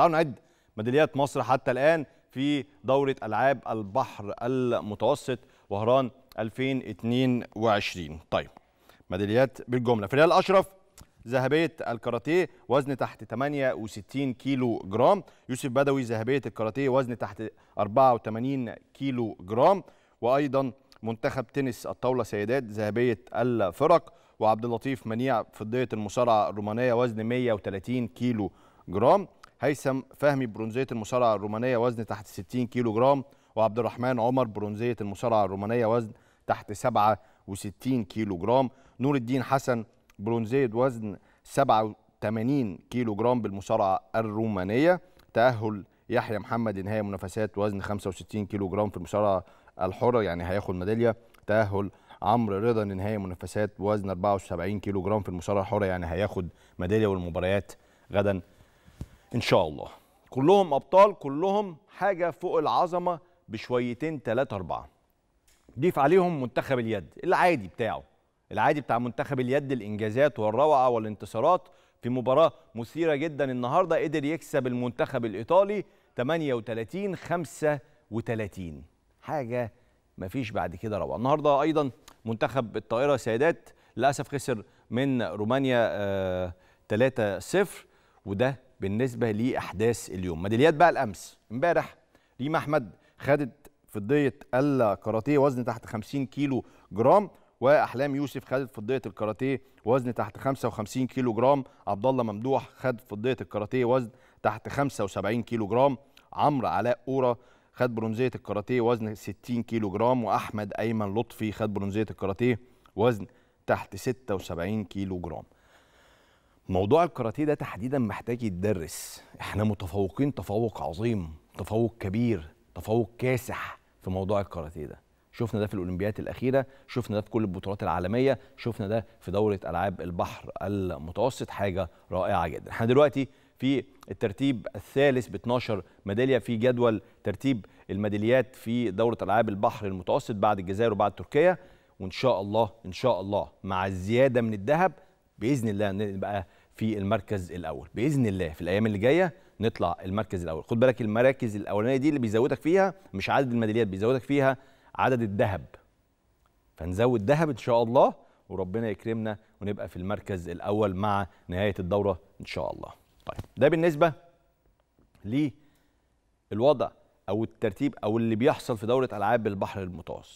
تعالوا نعد ميداليات مصر حتى الآن في دورة ألعاب البحر المتوسط وهران 2022 طيب ميداليات بالجملة ريال أشرف ذهبية الكاراتيه وزن تحت 68 كيلو جرام يوسف بدوي ذهبية الكاراتيه وزن تحت 84 كيلو جرام وأيضا منتخب تنس الطاولة سيدات ذهبية الفرق وعبد اللطيف منيع فضية المصارعة الرومانية وزن 130 كيلو جرام هيثم فهمي برونزيه المصارعه الرومانيه وزن تحت 60 كيلو جرام وعبد الرحمن عمر برونزيه المصارعه الرومانيه وزن تحت 67 كيلو جرام نور الدين حسن برونزيه وزن 87 كيلو جرام بالمصارعه الرومانيه تاهل يحيى محمد لنهايه منافسات وزن 65 كيلو جرام في المصارعه الحره يعني هياخد ميداليه تاهل عمرو رضا لنهايه منافسات وزن 74 كيلو جرام في المصارعه الحره يعني هياخد ميداليه والمباريات غدا ان شاء الله كلهم ابطال كلهم حاجه فوق العظمه بشويتين ثلاثة أربعة ضيف عليهم منتخب اليد العادي بتاعه العادي بتاع منتخب اليد الإنجازات والروعة والانتصارات في مباراة مثيرة جدا النهاردة قدر يكسب المنتخب الإيطالي 38 35 حاجة ما فيش بعد كده روعة النهاردة أيضا منتخب الطائرة سيدات للأسف خسر من رومانيا 3-0 آه، وده بالنسبه لاحداث اليوم ميداليات بقى الامس امبارح ريما احمد خدت فضيه الكاراتيه وزن تحت 50 كيلو جرام واحلام يوسف خدت فضيه الكاراتيه وزن تحت 55 كيلو جرام عبد الله ممدوح خد فضيه الكاراتيه وزن تحت 75 كيلو جرام عمرو علاء اورا خد برونزيه الكاراتيه وزن 60 كيلو جرام واحمد ايمن لطفي خد برونزيه الكاراتيه وزن تحت 76 كيلو جرام موضوع الكاراتيه ده تحديدا محتاج يتدرس احنا متفوقين تفوق عظيم تفوق كبير تفوق كاسح في موضوع الكاراتيه ده شفنا ده في الاولمبيات الاخيره شفنا ده في كل البطولات العالميه شفنا ده في دوره العاب البحر المتوسط حاجه رائعه جدا احنا دلوقتي في الترتيب الثالث ب 12 ميداليه في جدول ترتيب الميداليات في دوره العاب البحر المتوسط بعد الجزائر وبعد تركيا وان شاء الله ان شاء الله مع الزياده من الذهب باذن الله نبقى في المركز الاول باذن الله في الايام اللي جايه نطلع المركز الاول خد بالك المراكز الاولانيه دي اللي بيزودك فيها مش عدد الميداليات بيزودك فيها عدد الذهب فنزود ذهب ان شاء الله وربنا يكرمنا ونبقى في المركز الاول مع نهايه الدوره ان شاء الله طيب ده بالنسبه للوضع او الترتيب او اللي بيحصل في دوره العاب البحر المتوسط